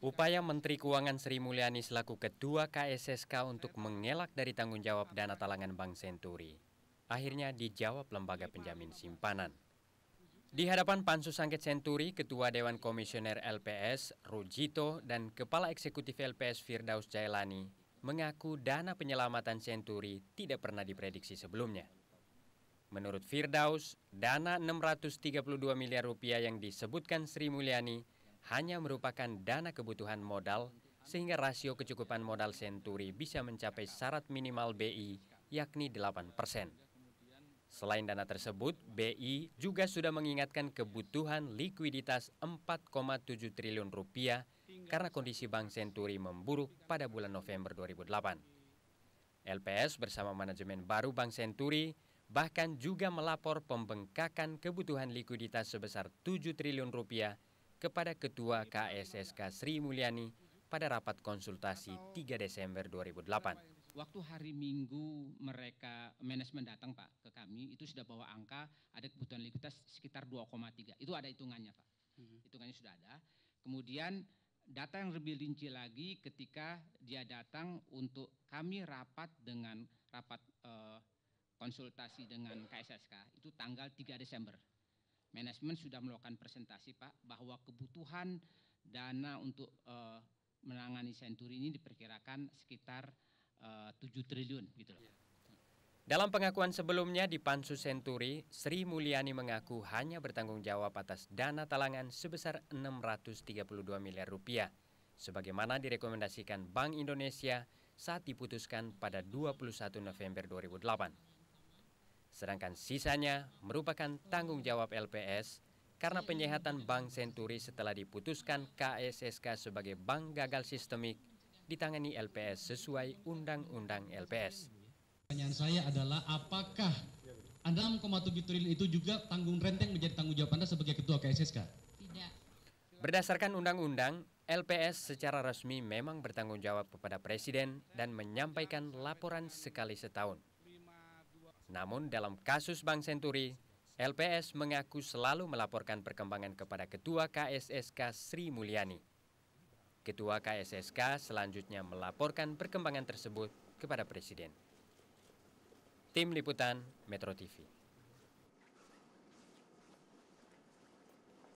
Upaya Menteri Keuangan Sri Mulyani selaku Ketua KSSK untuk mengelak dari tanggung jawab dana talangan Bank Senturi akhirnya dijawab lembaga penjamin simpanan. Di hadapan Pansus Angket Senturi, Ketua Dewan Komisioner LPS Rujito dan Kepala Eksekutif LPS Firdaus Jailani mengaku dana penyelamatan Senturi tidak pernah diprediksi sebelumnya. Menurut Firdaus, dana 632 miliar rupiah yang disebutkan Sri Mulyani hanya merupakan dana kebutuhan modal sehingga rasio kecukupan modal senturi bisa mencapai syarat minimal BI yakni 8 persen. Selain dana tersebut, BI juga sudah mengingatkan kebutuhan likuiditas 4,7 triliun rupiah karena kondisi Bank Senturi memburuk pada bulan November 2008. LPS bersama manajemen baru Bank Senturi bahkan juga melapor pembengkakan kebutuhan likuiditas sebesar 7 triliun rupiah kepada Ketua KSSK Sri Mulyani pada rapat konsultasi 3 Desember 2008. Waktu hari Minggu mereka manajemen datang Pak ke kami itu sudah bawa angka ada kebutuhan likuiditas sekitar 2,3. Itu ada hitungannya Pak. Hmm. Hitungannya sudah ada. Kemudian data yang lebih rinci lagi ketika dia datang untuk kami rapat dengan rapat eh, konsultasi dengan KSSK itu tanggal 3 Desember. Manajemen sudah melakukan presentasi Pak bahwa kebutuhan dana untuk uh, menangani senturi ini diperkirakan sekitar eh, uh, 7 triliun gitu loh. Dalam pengakuan sebelumnya di Pansus Senturi, Sri Mulyani mengaku hanya bertanggung jawab atas dana talangan sebesar 632 miliar rupiah, sebagaimana direkomendasikan Bank Indonesia saat diputuskan pada 21 November 2008. Sedangkan sisanya merupakan tanggung jawab LPS karena penyehatan Bank Senturi setelah diputuskan KSSK sebagai bank gagal sistemik ditangani LPS sesuai Undang-Undang LPS. Pertanyaan saya adalah apakah 6,7 triliun itu juga tanggung renteng menjadi tanggung jawab Anda sebagai Ketua KSSK? Tidak. Berdasarkan Undang-Undang, LPS secara resmi memang bertanggung jawab kepada Presiden dan menyampaikan laporan sekali setahun. Namun dalam kasus Bank Senturi, LPS mengaku selalu melaporkan perkembangan kepada Ketua KSSK Sri Mulyani. Ketua KSSK selanjutnya melaporkan perkembangan tersebut kepada Presiden. Tim Liputan Metro TV